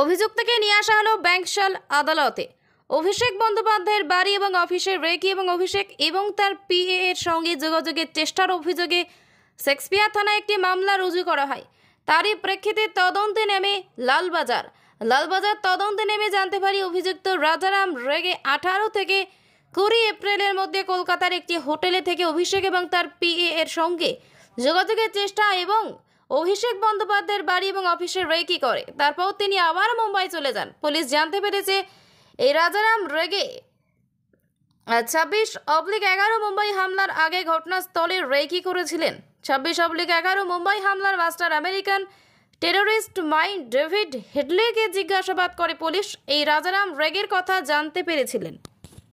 অভিযুক্তকে নিয়ে আসা হলো ব্যাংকশাল আদালতে অভিষেক বন্দ্যোপাধ্যায়ের বাড়ি এবং অফিসের রেকি এবং অভিষেক এবং তার পিএ এর সঙ্গে যোগাযোগের চেষ্টার অভিযোগে শেক্সপিয়ার থানায় একটি মামলা রুজু করা হয় তারই প্রেক্ষিতে তদন্তে নেমে লালবাজার লালবাজার তদন্তে নেমে জানতে পারি অভিযুক্ত রাজারাম রেগে আঠারো থেকে কুড়ি এপ্রিলের মধ্যে কলকাতার একটি হোটেলে থেকে অভিষেক এবং তার পিএ এর সঙ্গে যোগাযোগের চেষ্টা এবং অভিষেক বন্দ্যোপাধ্যায়ের বাড়ি এবং অফিসে রেকি করে তারপর তিনি আবার মুম্বাই চলে যান পুলিশ জানতে পেরেছে এই রাজারাম রেগে ছাব্বিশ অবলিক এগারো মুম্বাই হামলার আগে ঘটনাস্থলে রেকি করেছিলেন ছাব্বিশ অবলিক এগারো মুম্বাই হামলার master American terrorist mind David হেডলেকে জিজ্ঞাসাবাদ করে পুলিশ এই রাজারাম রেগের কথা জানতে পেরেছিলেন